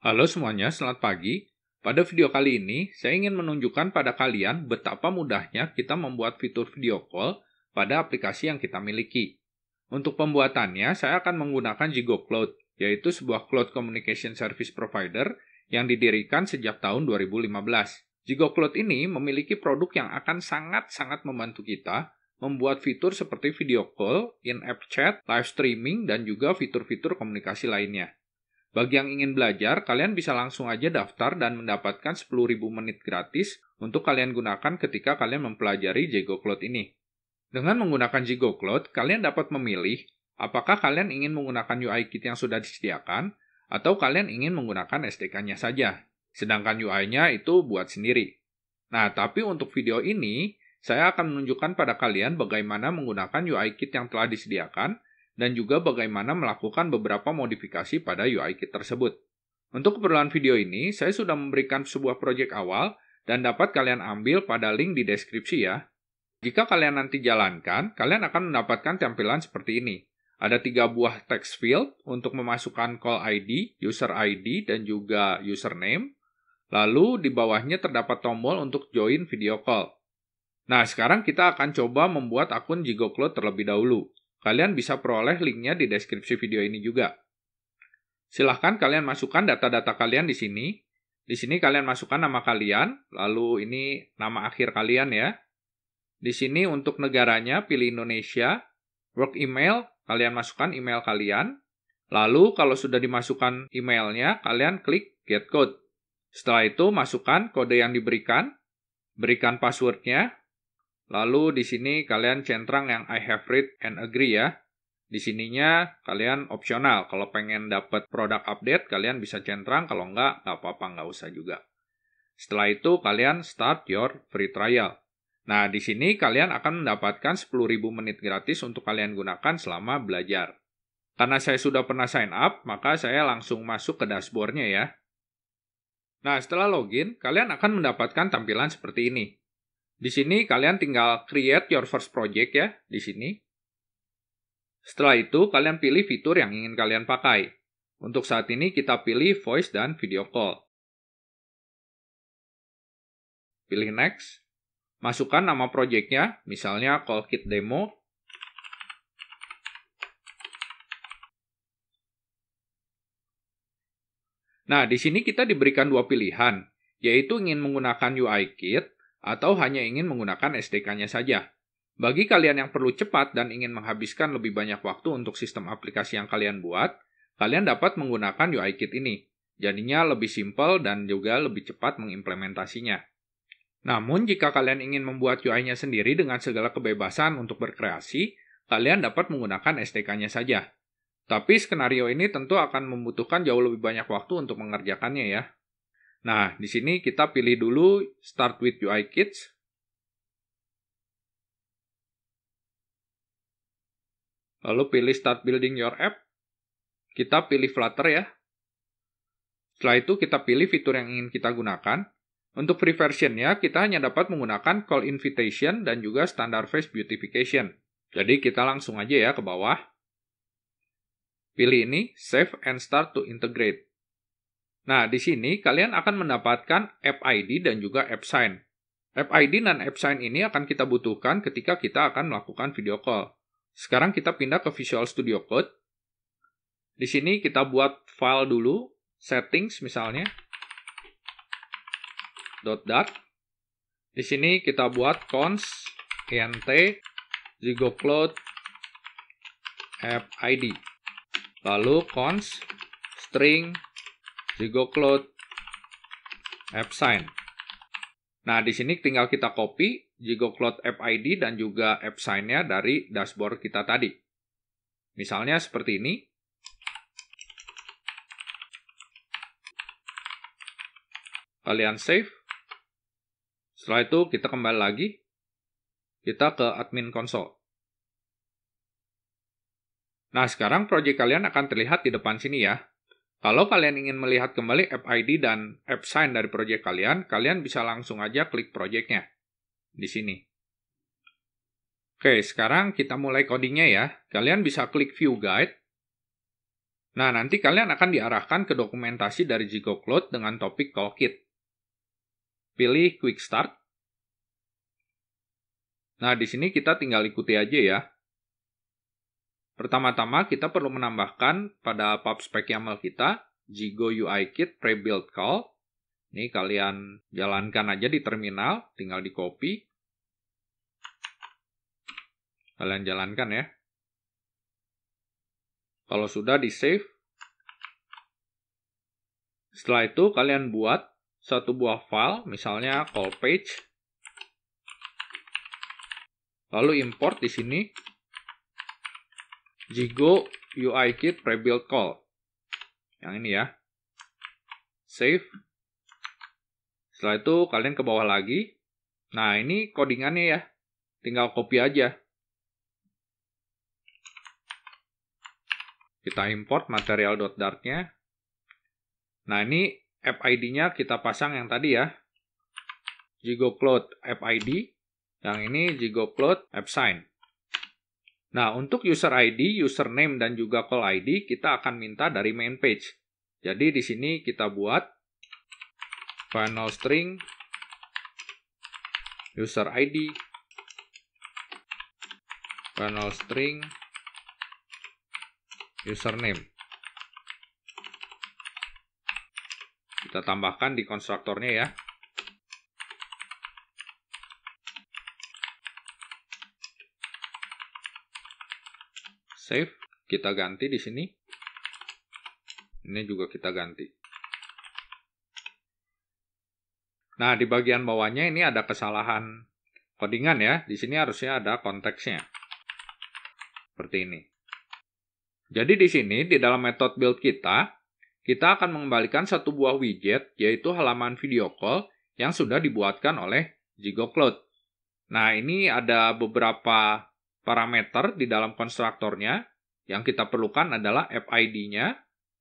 Halo semuanya, selamat pagi. Pada video kali ini, saya ingin menunjukkan pada kalian betapa mudahnya kita membuat fitur video call pada aplikasi yang kita miliki. Untuk pembuatannya, saya akan menggunakan Jigo Cloud, yaitu sebuah cloud communication service provider yang didirikan sejak tahun 2015. Jigo Cloud ini memiliki produk yang akan sangat-sangat membantu kita membuat fitur seperti video call, in-app chat, live streaming, dan juga fitur-fitur komunikasi lainnya. Bagi yang ingin belajar, kalian bisa langsung aja daftar dan mendapatkan 10.000 menit gratis untuk kalian gunakan ketika kalian mempelajari Jego Cloud ini. Dengan menggunakan Jego Cloud, kalian dapat memilih apakah kalian ingin menggunakan UI kit yang sudah disediakan atau kalian ingin menggunakan SDK-nya saja. Sedangkan UI-nya itu buat sendiri. Nah, tapi untuk video ini, saya akan menunjukkan pada kalian bagaimana menggunakan UI kit yang telah disediakan dan juga bagaimana melakukan beberapa modifikasi pada UI kit tersebut. Untuk keperluan video ini, saya sudah memberikan sebuah project awal dan dapat kalian ambil pada link di deskripsi ya. Jika kalian nanti jalankan, kalian akan mendapatkan tampilan seperti ini. Ada tiga buah text field untuk memasukkan call ID, user ID, dan juga username. Lalu di bawahnya terdapat tombol untuk join video call. Nah, sekarang kita akan coba membuat akun Jigo terlebih dahulu. Kalian bisa peroleh linknya di deskripsi video ini juga. Silahkan kalian masukkan data-data kalian di sini. Di sini kalian masukkan nama kalian, lalu ini nama akhir kalian ya. Di sini untuk negaranya pilih Indonesia, work email, kalian masukkan email kalian. Lalu kalau sudah dimasukkan emailnya, kalian klik get code. Setelah itu masukkan kode yang diberikan, berikan passwordnya, Lalu di sini kalian centang yang I have read and agree ya. Di sininya kalian opsional. Kalau pengen dapat produk update kalian bisa centang, kalau nggak nggak apa-apa nggak usah juga. Setelah itu kalian start your free trial. Nah, di sini kalian akan mendapatkan 10.000 menit gratis untuk kalian gunakan selama belajar. Karena saya sudah pernah sign up, maka saya langsung masuk ke dashboardnya ya. Nah, setelah login, kalian akan mendapatkan tampilan seperti ini. Di sini kalian tinggal create your first project ya, di sini. Setelah itu kalian pilih fitur yang ingin kalian pakai. Untuk saat ini kita pilih voice dan video call. Pilih next. Masukkan nama projectnya, misalnya call kit demo. Nah, di sini kita diberikan dua pilihan, yaitu ingin menggunakan UI kit atau hanya ingin menggunakan SDK-nya saja. Bagi kalian yang perlu cepat dan ingin menghabiskan lebih banyak waktu untuk sistem aplikasi yang kalian buat, kalian dapat menggunakan UIKit ini. Jadinya lebih simpel dan juga lebih cepat mengimplementasinya. Namun, jika kalian ingin membuat UI-nya sendiri dengan segala kebebasan untuk berkreasi, kalian dapat menggunakan SDK-nya saja. Tapi skenario ini tentu akan membutuhkan jauh lebih banyak waktu untuk mengerjakannya ya. Nah, di sini kita pilih dulu Start with UI Kits. Lalu pilih Start Building Your App. Kita pilih Flutter ya. Setelah itu kita pilih fitur yang ingin kita gunakan. Untuk free versionnya, kita hanya dapat menggunakan call invitation dan juga Standard face beautification. Jadi kita langsung aja ya ke bawah. Pilih ini, save and start to integrate. Nah, di sini kalian akan mendapatkan app ID dan juga app sign. App ID dan app sign ini akan kita butuhkan ketika kita akan melakukan video call. Sekarang kita pindah ke Visual Studio Code. Di sini kita buat file dulu, settings misalnya. Dot Di sini kita buat cons int zigo cloud app ID. Lalu cons string di cloud app sign. Nah, di sini tinggal kita copy Jigo Cloud App ID dan juga app sign-nya dari dashboard kita tadi. Misalnya seperti ini. Kalian save. Setelah itu kita kembali lagi. Kita ke admin console. Nah, sekarang project kalian akan terlihat di depan sini ya. Kalau kalian ingin melihat kembali app ID dan app sign dari project kalian, kalian bisa langsung aja klik projectnya di sini. Oke, sekarang kita mulai codingnya ya. Kalian bisa klik view guide. Nah, nanti kalian akan diarahkan ke dokumentasi dari Jigo Cloud dengan topik Call Kit. Pilih quick start. Nah, di sini kita tinggal ikuti aja ya. Pertama-tama kita perlu menambahkan pada pubspec YAML kita jigo UI kit prebuild call. Ini kalian jalankan aja di terminal, tinggal di copy. Kalian jalankan ya. Kalau sudah di save. Setelah itu kalian buat satu buah file, misalnya call page. Lalu import di sini jigo UI kit rebuild call. Yang ini ya. Save. Setelah itu kalian ke bawah lagi. Nah, ini codingannya ya. Tinggal copy aja. Kita import material.dart-nya. Nah, ini app ID-nya kita pasang yang tadi ya. Jigo Cloud app ID. Yang ini Jigo Cloud app sign. Nah, untuk user ID, username, dan juga call ID, kita akan minta dari main page. Jadi di sini kita buat final string user ID final string username. Kita tambahkan di konstruktornya ya. save kita ganti di sini ini juga kita ganti nah di bagian bawahnya ini ada kesalahan codingan ya di sini harusnya ada konteksnya seperti ini jadi di sini di dalam metode build kita kita akan mengembalikan satu buah widget yaitu halaman video call yang sudah dibuatkan oleh Jigo Cloud. Nah, ini ada beberapa parameter di dalam konstruktornya. Yang kita perlukan adalah app ID-nya,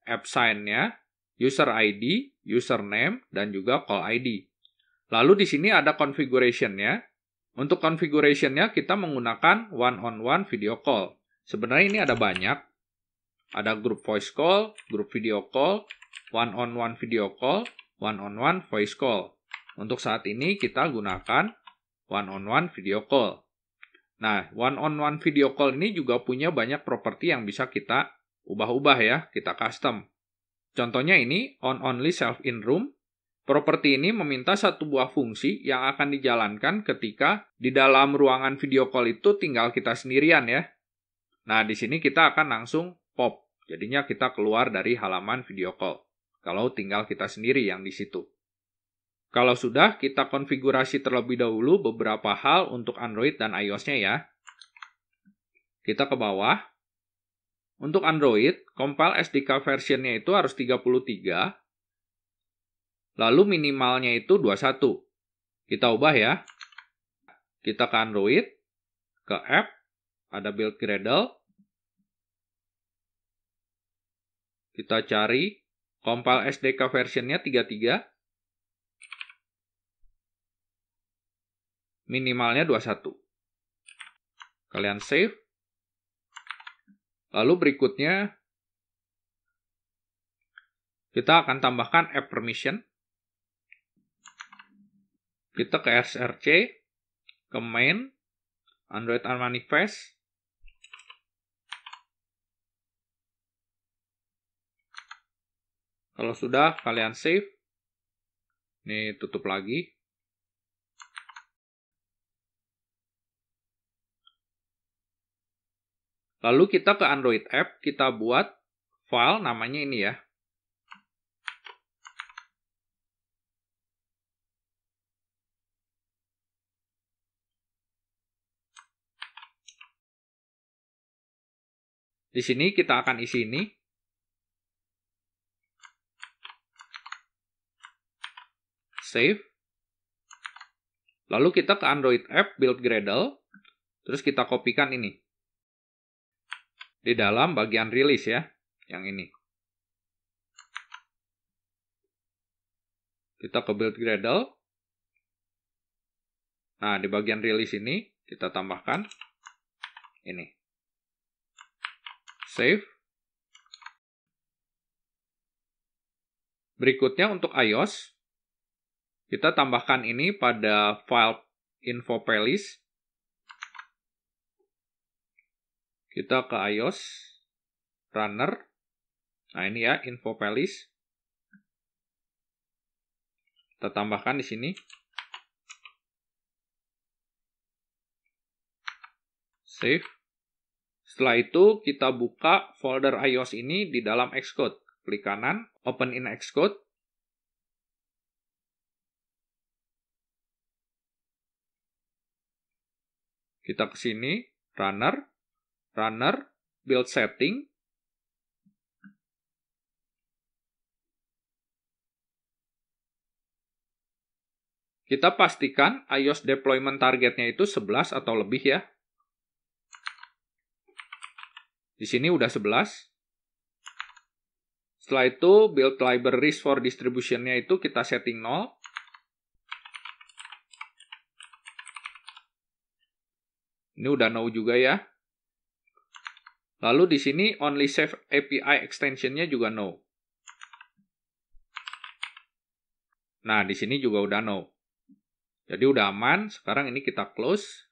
app sign-nya, user ID, username, dan juga call ID. Lalu di sini ada configuration-nya. Untuk configuration-nya kita menggunakan one-on-one -on -one video call. Sebenarnya ini ada banyak. Ada group voice call, group video call, one-on-one -on -one video call, one-on-one -on -one voice call. Untuk saat ini kita gunakan one-on-one -on -one video call. Nah, one on one video call ini juga punya banyak properti yang bisa kita ubah-ubah ya, kita custom. Contohnya ini on only self in room. Properti ini meminta satu buah fungsi yang akan dijalankan ketika di dalam ruangan video call itu tinggal kita sendirian ya. Nah, di sini kita akan langsung pop. Jadinya kita keluar dari halaman video call. Kalau tinggal kita sendiri yang di situ. Kalau sudah, kita konfigurasi terlebih dahulu beberapa hal untuk Android dan iOS-nya ya. Kita ke bawah. Untuk Android, compile SDK versionnya itu harus 33, lalu minimalnya itu 21. Kita ubah ya. Kita ke Android, ke app, ada build Gradle. Kita cari compile SDK versionnya 33. minimalnya 21. Kalian save. Lalu berikutnya kita akan tambahkan app permission. Kita ke src, ke main, Android and manifest. Kalau sudah, kalian save. Ini tutup lagi. Lalu kita ke Android app, kita buat file namanya ini ya. Di sini kita akan isi ini. Save. Lalu kita ke Android app build Gradle. Terus kita kopikan ini di dalam bagian rilis ya, yang ini. Kita ke build Gradle. Nah, di bagian rilis ini kita tambahkan ini. Save. Berikutnya untuk iOS, kita tambahkan ini pada file info playlist Kita ke iOS, runner. Nah ini ya, info playlist. Kita tambahkan di sini. Save. Setelah itu kita buka folder iOS ini di dalam Xcode. Klik kanan, open in Xcode. Kita ke sini, runner, runner, build setting, Kita pastikan iOS deployment targetnya itu 11 atau lebih ya. Di sini udah 11. Setelah itu, build libraries for distributionnya itu kita setting 0. Ini udah no juga ya. Lalu di sini only save API extensionnya juga no. Nah, di sini juga udah no. Jadi udah aman, sekarang ini kita close.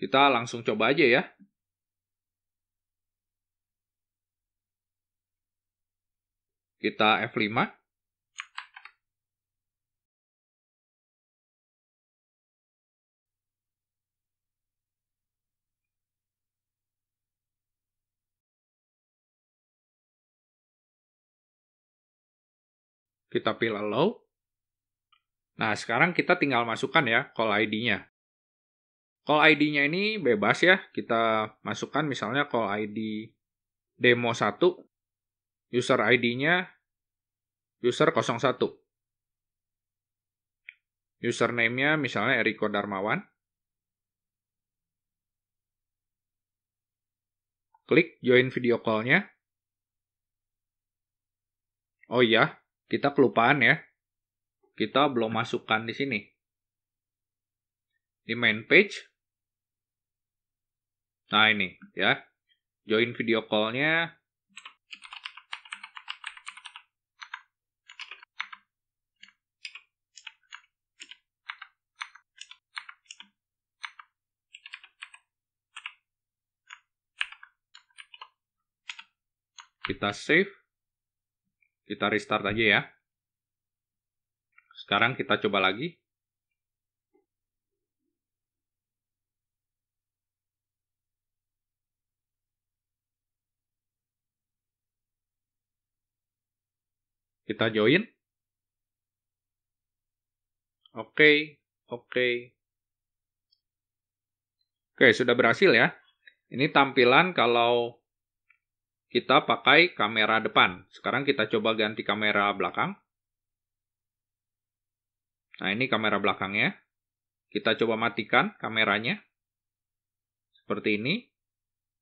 Kita langsung coba aja ya. Kita F5. kita pilih allow. Nah, sekarang kita tinggal masukkan ya call ID-nya. Call ID-nya ini bebas ya, kita masukkan misalnya call ID demo 1, user ID-nya user 01. Username-nya misalnya Eriko Darmawan. Klik join video call-nya. Oh iya, kita kelupaan ya. Kita belum masukkan di sini. Di main page. Nah ini ya. Join video call-nya. Kita save. Kita restart aja ya. Sekarang kita coba lagi. Kita join. Oke, oke. Oke, sudah berhasil ya. Ini tampilan kalau kita pakai kamera depan. Sekarang kita coba ganti kamera belakang. Nah, ini kamera belakangnya. Kita coba matikan kameranya. Seperti ini.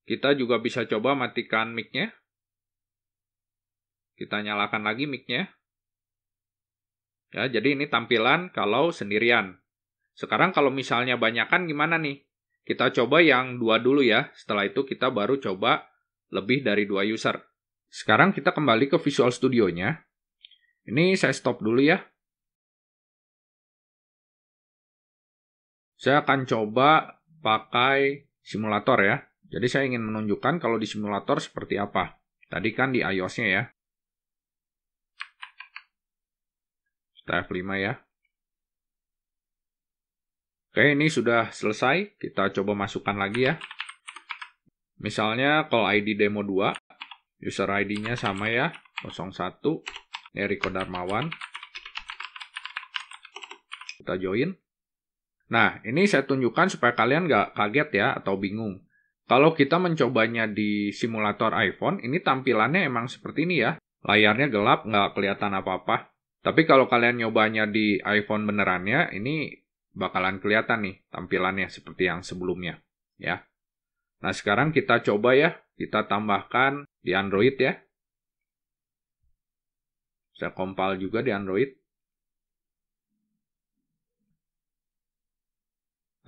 Kita juga bisa coba matikan mic-nya. Kita nyalakan lagi mic-nya. Ya, jadi ini tampilan kalau sendirian. Sekarang kalau misalnya banyakan gimana nih? Kita coba yang dua dulu ya. Setelah itu kita baru coba lebih dari dua user. Sekarang kita kembali ke Visual Studio-nya. Ini saya stop dulu ya. Saya akan coba pakai simulator ya. Jadi saya ingin menunjukkan kalau di simulator seperti apa. Tadi kan di iOS-nya ya. Kita F5 ya. Oke, ini sudah selesai. Kita coba masukkan lagi ya. Misalnya kalau ID demo 2, user ID-nya sama ya, 01, ini Riko Darmawan. Kita join. Nah, ini saya tunjukkan supaya kalian nggak kaget ya atau bingung. Kalau kita mencobanya di simulator iPhone, ini tampilannya emang seperti ini ya. Layarnya gelap, nggak kelihatan apa-apa. Tapi kalau kalian nyobanya di iPhone benerannya, ini bakalan kelihatan nih tampilannya seperti yang sebelumnya. Ya, Nah sekarang kita coba ya, kita tambahkan di Android ya. Saya compile juga di Android.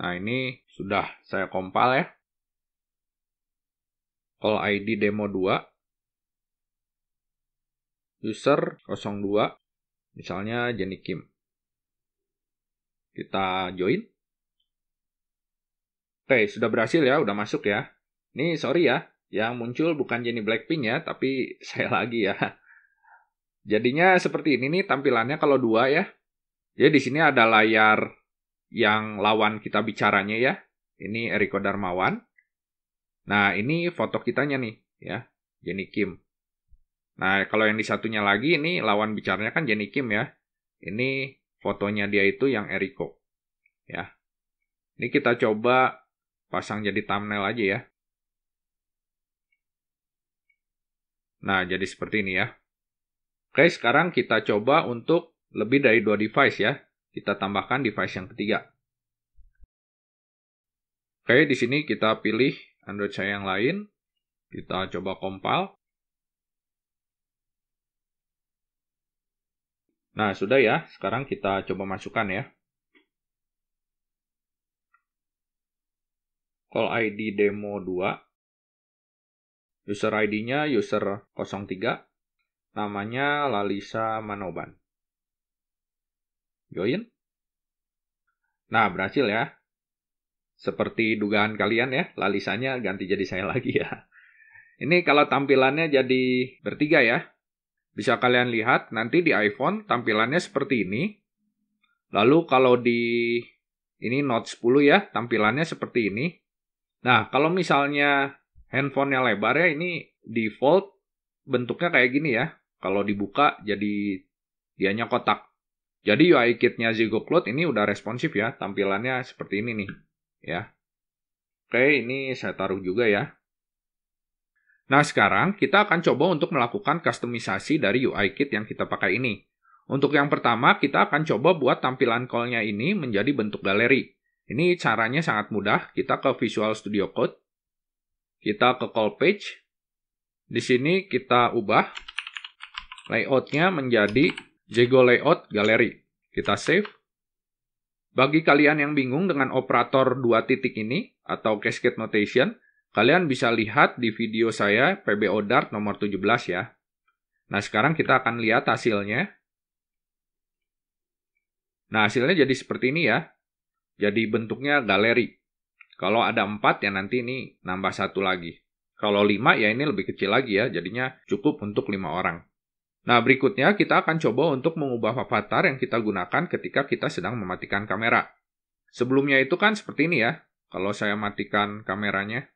Nah ini sudah saya compile ya. Call ID demo 2. User 02. Misalnya Jenny Kim. Kita join. Oke, sudah berhasil ya, udah masuk ya. Nih, sorry ya, yang muncul bukan Jenny Blackpink ya, tapi saya lagi ya. Jadinya seperti ini nih tampilannya kalau dua ya. Jadi di sini ada layar yang lawan kita bicaranya ya. Ini Eriko Darmawan. Nah, ini foto kitanya nih ya, Jenny Kim. Nah, kalau yang di satunya lagi ini lawan bicaranya kan Jenny Kim ya. Ini fotonya dia itu yang Eriko. Ya. Ini kita coba pasang jadi thumbnail aja ya. Nah, jadi seperti ini ya. Oke, sekarang kita coba untuk lebih dari dua device ya. Kita tambahkan device yang ketiga. Oke, di sini kita pilih Android saya yang lain. Kita coba compile. Nah, sudah ya. Sekarang kita coba masukkan ya. call ID demo 2, user ID-nya user 03, namanya Lalisa Manoban. Join. Nah, berhasil ya. Seperti dugaan kalian ya, Lalisanya ganti jadi saya lagi ya. Ini kalau tampilannya jadi bertiga ya. Bisa kalian lihat nanti di iPhone tampilannya seperti ini. Lalu kalau di ini Note 10 ya, tampilannya seperti ini. Nah, kalau misalnya handphonenya lebar ya ini default bentuknya kayak gini ya. Kalau dibuka jadi dianya kotak. Jadi UI kitnya Zigo Cloud ini udah responsif ya, tampilannya seperti ini nih, ya. Oke, ini saya taruh juga ya. Nah, sekarang kita akan coba untuk melakukan customisasi dari UI kit yang kita pakai ini. Untuk yang pertama, kita akan coba buat tampilan call ini menjadi bentuk galeri. Ini caranya sangat mudah. Kita ke Visual Studio Code. Kita ke call page. Di sini kita ubah layoutnya menjadi Jego Layout Gallery. Kita save. Bagi kalian yang bingung dengan operator dua titik ini atau cascade notation, kalian bisa lihat di video saya PBO Dart nomor 17 ya. Nah, sekarang kita akan lihat hasilnya. Nah, hasilnya jadi seperti ini ya. Jadi bentuknya galeri. Kalau ada empat ya nanti ini nambah satu lagi. Kalau lima ya ini lebih kecil lagi ya, jadinya cukup untuk lima orang. Nah berikutnya kita akan coba untuk mengubah avatar yang kita gunakan ketika kita sedang mematikan kamera. Sebelumnya itu kan seperti ini ya, kalau saya matikan kameranya.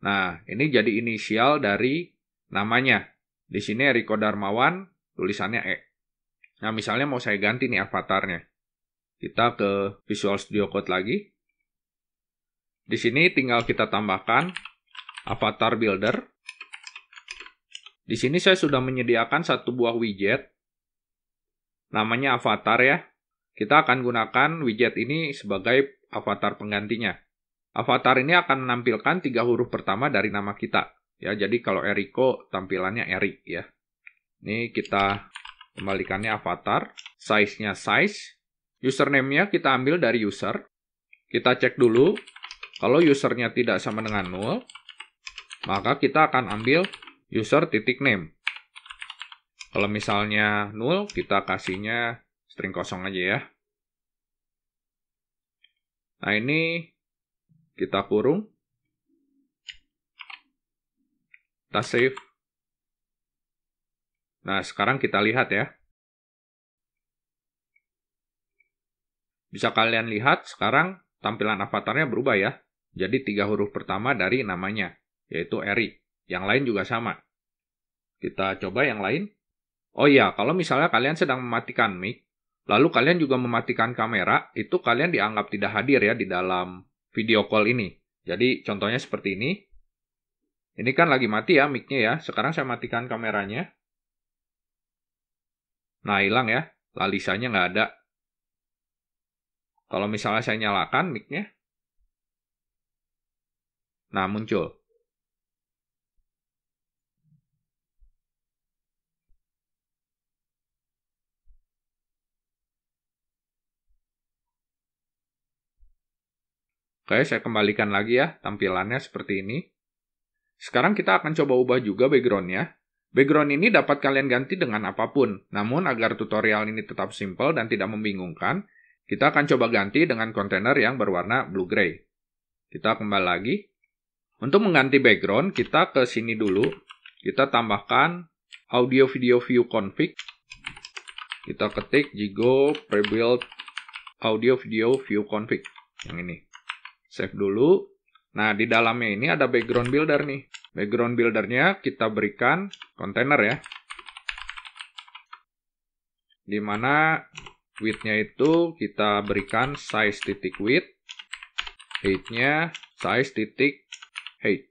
Nah, ini jadi inisial dari namanya. Di sini Eriko Darmawan, tulisannya E. Nah, misalnya mau saya ganti nih avatarnya. Kita ke Visual Studio Code lagi. Di sini tinggal kita tambahkan avatar builder. Di sini saya sudah menyediakan satu buah widget. Namanya avatar ya. Kita akan gunakan widget ini sebagai avatar penggantinya. Avatar ini akan menampilkan tiga huruf pertama dari nama kita. Ya, jadi kalau Eriko tampilannya Eric ya. Ini kita kembalikannya avatar, size-nya size, Username-nya kita ambil dari user. Kita cek dulu. Kalau usernya tidak sama dengan null, maka kita akan ambil user titik name. Kalau misalnya null, kita kasihnya string kosong aja ya. Nah ini kita kurung. Kita save. Nah sekarang kita lihat ya. Bisa kalian lihat sekarang tampilan avatarnya berubah ya. Jadi tiga huruf pertama dari namanya, yaitu Eric. Yang lain juga sama. Kita coba yang lain. Oh iya, kalau misalnya kalian sedang mematikan mic, lalu kalian juga mematikan kamera, itu kalian dianggap tidak hadir ya di dalam video call ini. Jadi contohnya seperti ini. Ini kan lagi mati ya mic-nya ya. Sekarang saya matikan kameranya. Nah, hilang ya. Lalisanya nggak ada. Kalau misalnya saya nyalakan mic-nya, nah muncul. Oke, saya kembalikan lagi ya tampilannya seperti ini. Sekarang kita akan coba ubah juga backgroundnya. Background ini dapat kalian ganti dengan apapun, namun agar tutorial ini tetap simple dan tidak membingungkan, kita akan coba ganti dengan kontainer yang berwarna blue-gray. Kita kembali lagi. Untuk mengganti background, kita ke sini dulu. Kita tambahkan audio video view config. Kita ketik jigo prebuilt audio video view config. Yang ini. Save dulu. Nah, di dalamnya ini ada background builder nih. Background buildernya kita berikan kontainer ya. Dimana width-nya itu kita berikan size titik width, height-nya size titik height.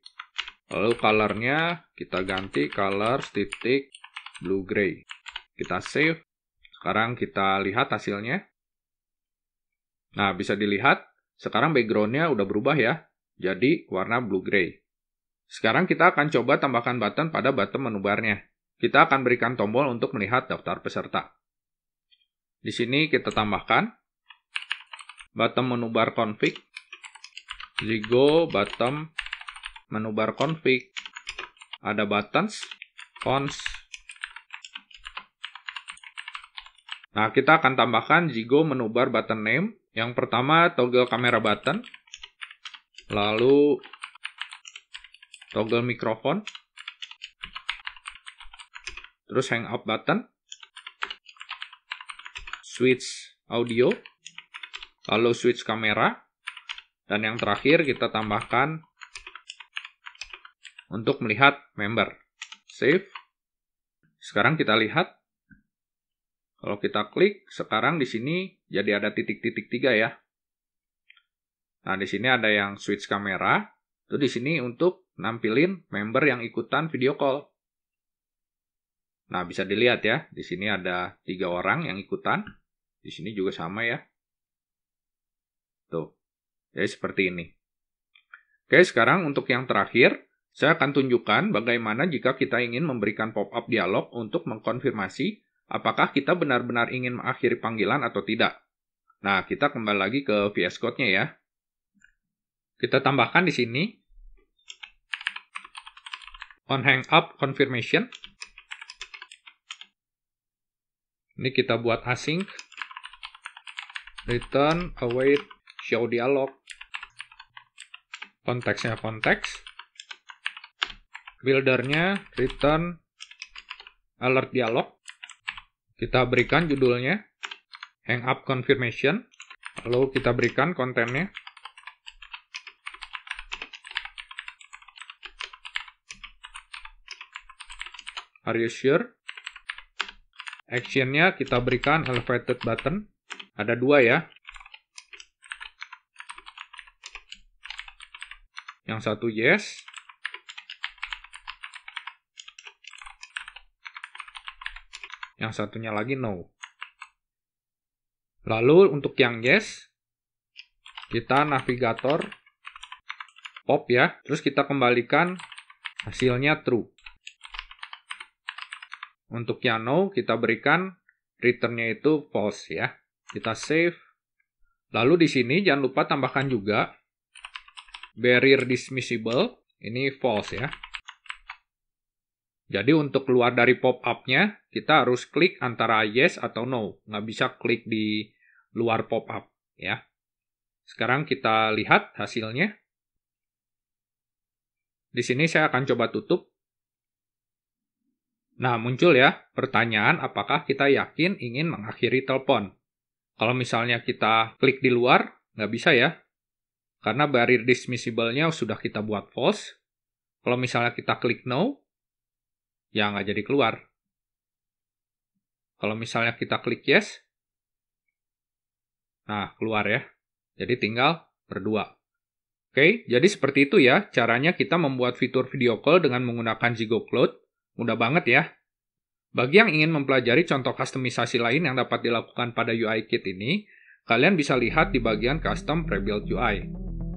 Lalu color-nya kita ganti color titik blue gray. Kita save. Sekarang kita lihat hasilnya. Nah, bisa dilihat sekarang background-nya udah berubah ya, jadi warna blue gray. Sekarang kita akan coba tambahkan button pada button menu bar-nya. Kita akan berikan tombol untuk melihat daftar peserta. Di sini kita tambahkan bottom menu bar config, zigo bottom menu bar config, ada buttons, cons. Nah, kita akan tambahkan zigo menu bar button name. Yang pertama toggle kamera button, lalu toggle mikrofon, terus hang up button, switch audio, lalu switch kamera, dan yang terakhir kita tambahkan untuk melihat member. Save. Sekarang kita lihat. Kalau kita klik, sekarang di sini jadi ada titik-titik tiga ya. Nah, di sini ada yang switch kamera. Itu di sini untuk nampilin member yang ikutan video call. Nah, bisa dilihat ya. Di sini ada tiga orang yang ikutan. Di sini juga sama ya. Tuh. Jadi seperti ini. Oke, sekarang untuk yang terakhir, saya akan tunjukkan bagaimana jika kita ingin memberikan pop-up dialog untuk mengkonfirmasi apakah kita benar-benar ingin mengakhiri panggilan atau tidak. Nah, kita kembali lagi ke VS Code-nya ya. Kita tambahkan di sini on hang up confirmation. Ini kita buat async return await show dialog konteksnya konteks buildernya return alert dialog kita berikan judulnya hang up confirmation lalu kita berikan kontennya are you sure actionnya kita berikan elevated button ada dua ya. Yang satu yes. Yang satunya lagi no. Lalu untuk yang yes, kita navigator pop ya. Terus kita kembalikan hasilnya true. Untuk yang no, kita berikan returnnya itu false ya. Kita save. Lalu di sini jangan lupa tambahkan juga barrier dismissible. Ini false ya. Jadi untuk keluar dari pop-up-nya, kita harus klik antara yes atau no. Nggak bisa klik di luar pop-up ya. Sekarang kita lihat hasilnya. Di sini saya akan coba tutup. Nah, muncul ya pertanyaan apakah kita yakin ingin mengakhiri telepon. Kalau misalnya kita klik di luar, nggak bisa ya. Karena barrier dismissible-nya sudah kita buat false. Kalau misalnya kita klik no, ya nggak jadi keluar. Kalau misalnya kita klik yes, nah keluar ya. Jadi tinggal berdua. Oke, jadi seperti itu ya caranya kita membuat fitur video call dengan menggunakan Zigo Cloud. Mudah banget ya. Bagi yang ingin mempelajari contoh customisasi lain yang dapat dilakukan pada UI Kit ini, kalian bisa lihat di bagian Custom Prebuilt UI.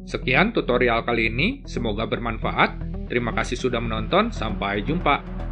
Sekian tutorial kali ini, semoga bermanfaat. Terima kasih sudah menonton, sampai jumpa.